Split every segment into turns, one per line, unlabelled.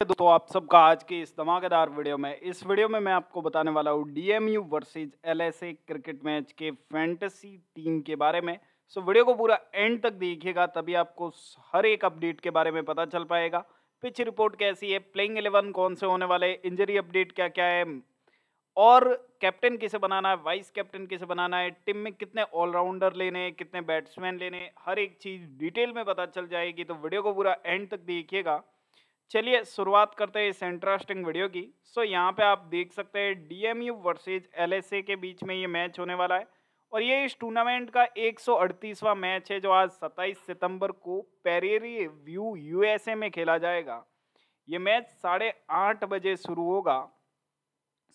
दोस्तों तो आप सबका आज के इस धमाकेदार वीडियो में इस वीडियो में मैं आपको बताने वाला हूँ DMU versus LSA cricket match के फैंटेसी टीम के बारे में सो वीडियो को पूरा एंड तक देखिएगा तभी आपको हर एक अपडेट के बारे में पता चल पाएगा पिच रिपोर्ट कैसी है प्लेइंग एलेवन कौन से होने वाले इंजरी अपडेट क्या क्या है और कैप्टन किसे बनाना है वाइस कैप्टन किसे बनाना है टीम में कितने ऑलराउंडर लेने हैं कितने बैट्समैन लेने हर एक चीज़ डिटेल में पता चल जाएगी तो वीडियो को पूरा एंड तक देखिएगा चलिए शुरुआत करते हैं इस इंटरेस्टिंग वीडियो की सो यहाँ पे आप देख सकते हैं डीएमयू वर्सेज एलएसए के बीच में ये मैच होने वाला है और ये इस टूर्नामेंट का 138वां मैच है जो आज 27 सितंबर को पेरेरी व्यू यूएसए में खेला जाएगा ये मैच साढ़े आठ बजे शुरू होगा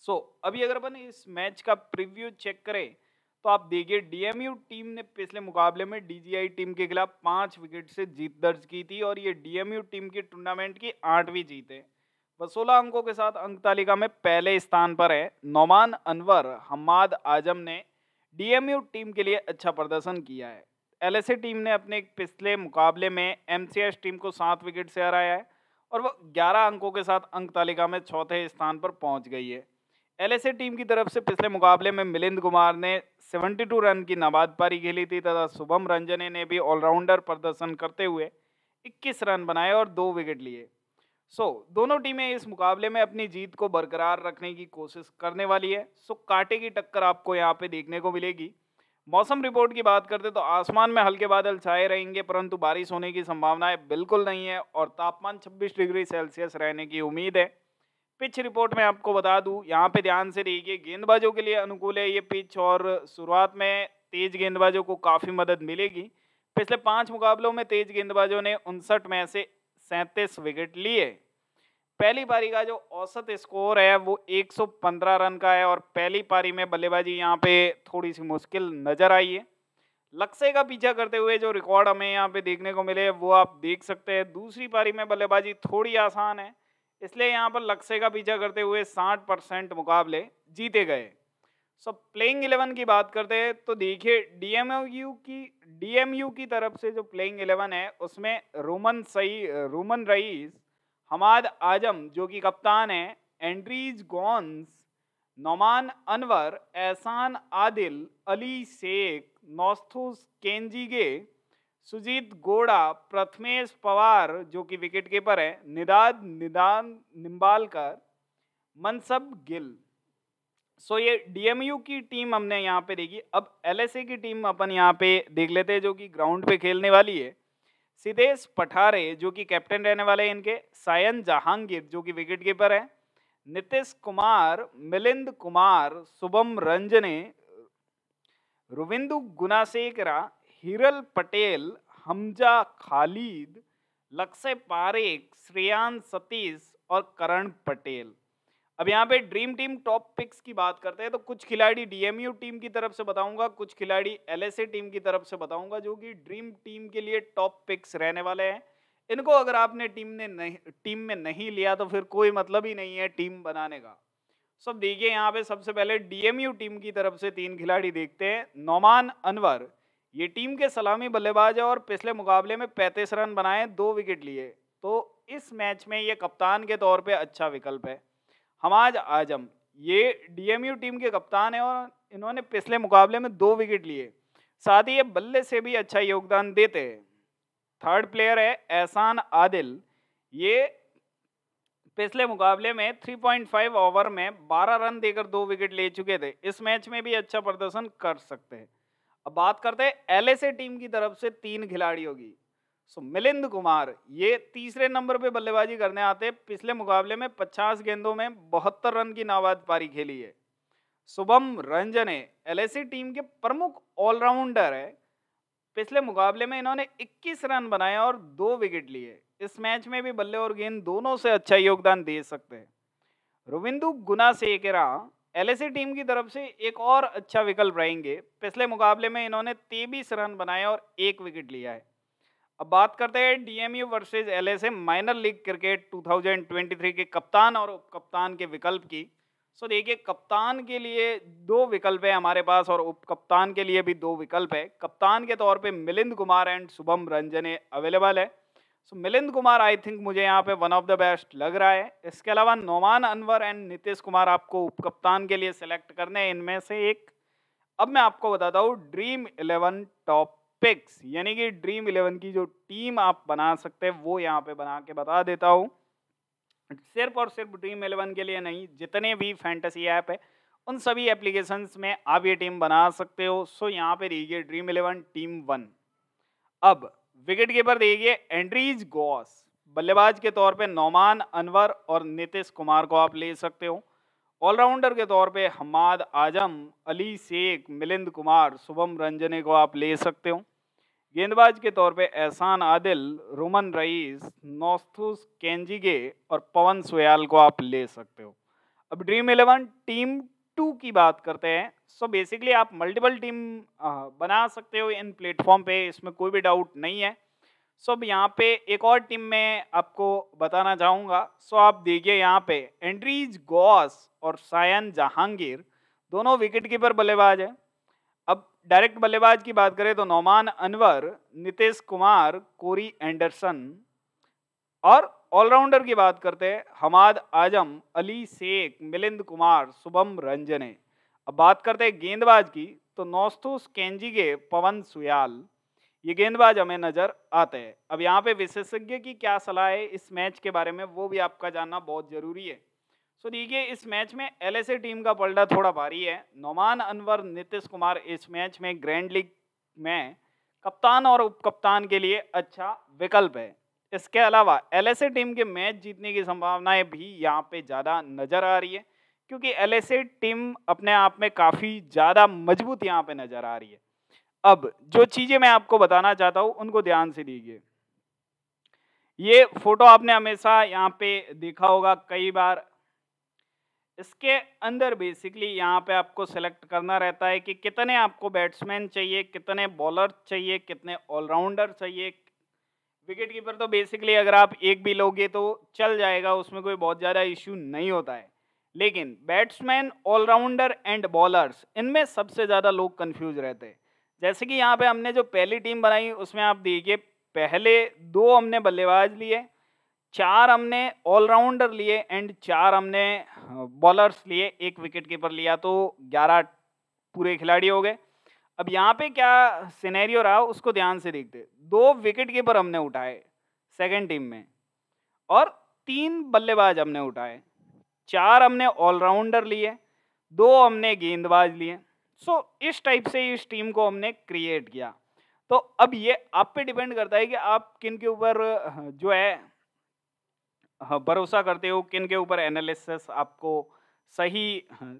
सो so, अभी अगर अपन इस मैच का प्रीव्यू चेक करें तो आप देखिए डीएमयू टीम ने पिछले मुकाबले में डीजीआई टीम के खिलाफ पाँच विकेट से जीत दर्ज की थी और ये डीएमयू टीम की टूर्नामेंट की आठवीं जीत है वह सोलह अंकों के साथ अंक तालिका में पहले स्थान पर है नौमान अनवर हमाद आजम ने डीएमयू टीम के लिए अच्छा प्रदर्शन किया है एल टीम ने अपने पिछले मुकाबले में एम टीम को सात विकेट से हराया है और वह ग्यारह अंकों के साथ अंक तालिका में चौथे स्थान पर पहुँच गई है एलएसए टीम की तरफ से पिछले मुकाबले में मिलिंद कुमार ने 72 रन की नाबाद पारी खेली थी तथा शुभम रंजने ने भी ऑलराउंडर प्रदर्शन करते हुए 21 रन बनाए और दो विकेट लिए सो so, दोनों टीमें इस मुकाबले में अपनी जीत को बरकरार रखने की कोशिश करने वाली है सो so, कांटे की टक्कर आपको यहाँ पे देखने को मिलेगी मौसम रिपोर्ट की बात करते तो आसमान में हल्के बादल छाए रहेंगे परंतु बारिश होने की संभावनाएं बिल्कुल नहीं है और तापमान 26 डिग्री सेल्सियस रहने की उम्मीद है पिच रिपोर्ट में आपको बता दूं यहाँ पे ध्यान से रहिए गेंदबाजों के लिए अनुकूल है ये पिच और शुरुआत में तेज गेंदबाजों को काफ़ी मदद मिलेगी पिछले पाँच मुकाबलों में तेज गेंदबाजों ने उनसठ में से सैंतीस विकेट लिए पहली पारी का जो औसत स्कोर है वो 115 रन का है और पहली पारी में बल्लेबाजी यहाँ पे थोड़ी सी मुश्किल नज़र आई है लक्ष्य का पीछा करते हुए जो रिकॉर्ड हमें यहाँ पे देखने को मिले वो आप देख सकते हैं दूसरी पारी में बल्लेबाजी थोड़ी आसान है इसलिए यहाँ पर लक्ष्य का पीछा करते हुए साठ परसेंट मुकाबले जीते गए सो प्लेइंग इलेवन की बात करते हैं तो देखिए डीएमयू की डीएमयू की तरफ से जो प्लेइंग इलेवन है उसमें रोमन सही रोमन रईस हमाद आजम जो कि कप्तान है एंड्रीज गॉन्स नोमान अनवर एहसान आदिल अली शेख नोस्थुस केंजीगे सुजीत गोड़ा प्रथमेश पवार जो कि विकेट कीपर हैं निदाद निदान निम्बालकर मनसब गिल सो ये डीएमयू की टीम हमने यहाँ पे देखी अब एलएसए की टीम अपन यहाँ पे देख लेते हैं जो कि ग्राउंड पे खेलने वाली है सिद्धेश पठारे जो कि कैप्टन रहने वाले हैं इनके सायन जहांगीर जो कि विकेट कीपर हैं नितिश कुमार मिलिंद कुमार शुभम रंजने रुविंदु गुनासेकरा हिरल पटेल हमजा खालिद लक्ष्य पारेख श्रेयान सतीश और करण पटेल अब यहाँ पे ड्रीम टीम टॉप पिक्स की बात करते हैं तो कुछ खिलाड़ी डीएमयू टीम की तरफ से बताऊंगा कुछ खिलाड़ी एलएसए टीम की तरफ से बताऊंगा जो कि ड्रीम टीम के लिए टॉप पिक्स रहने वाले हैं इनको अगर आपने टीम ने नहीं टीम में नहीं लिया तो फिर कोई मतलब ही नहीं है टीम बनाने का सब देखिए यहाँ पे सबसे पहले डीएमयू टीम की तरफ से तीन खिलाड़ी देखते हैं नोमान अनवर ये टीम के सलामी बल्लेबाज है और पिछले मुकाबले में पैंतीस रन बनाए दो विकेट लिए तो इस मैच में ये कप्तान के तौर पे अच्छा विकल्प है हमाज आजम ये डीएमयू टीम के कप्तान है और इन्होंने पिछले मुकाबले में दो विकेट लिए साथ ही ये बल्ले से भी अच्छा योगदान देते हैं थर्ड प्लेयर है एहसान आदिल ये पिछले मुकाबले में 3.5 ओवर में 12 रन देकर दो विकेट ले चुके थे इस मैच में भी अच्छा प्रदर्शन कर सकते हैं अब बात करते हैं एलएसए टीम की तरफ से तीन खिलाड़ी होगी सो मिलिंद कुमार ये तीसरे नंबर पे बल्लेबाजी करने आते पिछले मुकाबले में 50 गेंदों में बहत्तर रन की नाबाद पारी खेली है शुभम रंजने एल टीम के प्रमुख ऑलराउंडर है पिछले मुकाबले में इन्होंने 21 रन बनाए और दो विकेट लिए इस मैच में भी बल्ले और गेंद दोनों से अच्छा योगदान दे सकते हैं Rovindu Gunasekera L team की तरफ से एक और अच्छा विकल्प रहेंगे पिछले मुकाबले में इन्होंने तेबीस रन बनाए और एक विकेट लिया है अब बात करते हैं DMU versus LSA minor league cricket 2023 के कप्तान और उप कप्तान के विकल्प की सो देखिए कप्तान के लिए दो विकल्प है हमारे पास और उप कप्तान के लिए भी दो विकल्प है कप्तान के तौर पे मिलिंद कुमार एंड शुभम रंजन अवेलेबल है so Milind Kumar I think मुझे यहाँ पे वन ऑफ द बेस्ट लग रहा है इसके अलावा नोमान अनवर एंड नीतीश कुमार आपको उपकप्तान के लिए सेलेक्ट करने इनमें से एक अब मैं आपको बताता हूँ ड्रीम इलेवन टॉप पिक्स यानी कि ड्रीम इलेवन की जो टीम आप बना सकते हैं वो यहाँ पे बना के बता देता हूँ सिर्फ और सिर्फ ड्रीम इलेवन के लिए नहीं जितने भी फैंटेसी ऐप है उन सभी एप्लीकेशंस में आप ये टीम बना सकते हो सो यहाँ पे रहिए ड्रीम इलेवन टीम वन अब विकेट कीपर देखिए एंड्रीज गॉस बल्लेबाज के तौर पे नौमान अनवर और नितिश कुमार को आप ले सकते हो ऑलराउंडर के तौर पे हमाद आजम अली शेख मिलिंद कुमार शुभम रंजने को आप ले सकते हो गेंदबाज के तौर पे एहसान आदिल रोमन रईस नोस्थुस केंजिगे और पवन सोयाल को आप ले सकते हो अब ड्रीम इलेवन टीम टू की बात करते हैं सो so बेसिकली आप मल्टीपल टीम बना सकते हो इन प्लेटफॉर्म पे इसमें कोई भी डाउट नहीं है सो so अब यहाँ पे एक और टीम में आपको बताना चाहूँगा सो so आप देखिए यहाँ पे एंड्रीज गॉस और सायन जहांगीर दोनों विकेट कीपर बल्लेबाज हैं अब डायरेक्ट बल्लेबाज की बात करें तो नौमान अनवर नितेश कुमार कोरी एंडरसन और ऑलराउंडर की बात करते हैं हमाद आजम अली शेख मिलिंद कुमार शुभम रंजने अब बात करते हैं गेंदबाज की तो नौस्तुस के पवन सुयाल ये गेंदबाज हमें नज़र आते हैं अब यहाँ पे विशेषज्ञ की क्या सलाह है इस मैच के बारे में वो भी आपका जानना बहुत ज़रूरी है सो देखिए इस मैच में एल टीम का पलड़ा थोड़ा भारी है नोमान अनवर नितिश कुमार इस मैच में ग्रैंड लीग में कप्तान और उप कप्तान के लिए अच्छा विकल्प है इसके अलावा एल टीम के मैच जीतने की संभावनाएं भी यहाँ पे ज़्यादा नज़र आ रही है क्योंकि एल टीम अपने आप में काफ़ी ज़्यादा मजबूत यहाँ पे नज़र आ रही है अब जो चीज़ें मैं आपको बताना चाहता हूँ उनको ध्यान से दीजिए ये फोटो आपने हमेशा यहाँ पे देखा होगा कई बार इसके अंदर बेसिकली यहाँ पे आपको सेलेक्ट करना रहता है कि कितने आपको बैट्समैन चाहिए कितने बॉलर चाहिए कितने ऑलराउंडर चाहिए विकेट कीपर तो बेसिकली अगर आप एक भी लोगे तो चल जाएगा उसमें कोई बहुत ज़्यादा इश्यू नहीं होता है लेकिन बैट्समैन ऑलराउंडर एंड बॉलर्स इनमें सबसे ज़्यादा लोग कन्फ्यूज़ रहते हैं जैसे कि यहाँ पे हमने जो पहली टीम बनाई उसमें आप देखिए पहले दो हमने बल्लेबाज लिए चार हमने ऑलराउंडर लिए एंड चार हमने बॉलर्स हाँ, लिए एक विकेट कीपर लिया तो ग्यारह पूरे खिलाड़ी हो गए अब यहाँ पे क्या सिनेरियो रहा उसको ध्यान से देखते दो विकेट कीपर हमने उठाए सेकेंड टीम में और तीन बल्लेबाज हमने उठाए चार हमने ऑलराउंडर लिए दो हमने गेंदबाज लिए सो इस टाइप से इस टीम को हमने क्रिएट किया तो अब ये आप पे डिपेंड करता है कि आप किन के ऊपर जो है हाँ, भरोसा करते हो किन के ऊपर एनालिसिस आपको सही हाँ,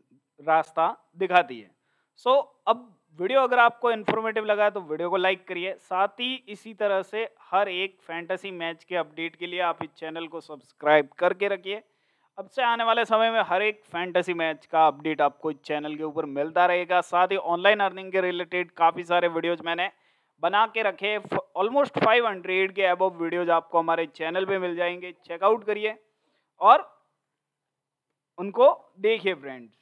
रास्ता दिखाती है सो so, अब वीडियो अगर आपको इन्फॉर्मेटिव लगा है तो वीडियो को लाइक करिए साथ ही इसी तरह से हर एक फैंटेसी मैच के अपडेट के लिए आप इस चैनल को सब्सक्राइब करके रखिए अब से आने वाले समय में हर एक फैंटेसी मैच का अपडेट आपको इस चैनल के ऊपर मिलता रहेगा साथ ही ऑनलाइन अर्निंग के रिलेटेड काफ़ी सारे वीडियोज मैंने बना के रखे ऑलमोस्ट फाइव के अबव वीडियोज आपको हमारे चैनल पर मिल जाएंगे चेकआउट करिए और उनको देखिए फ्रेंड्स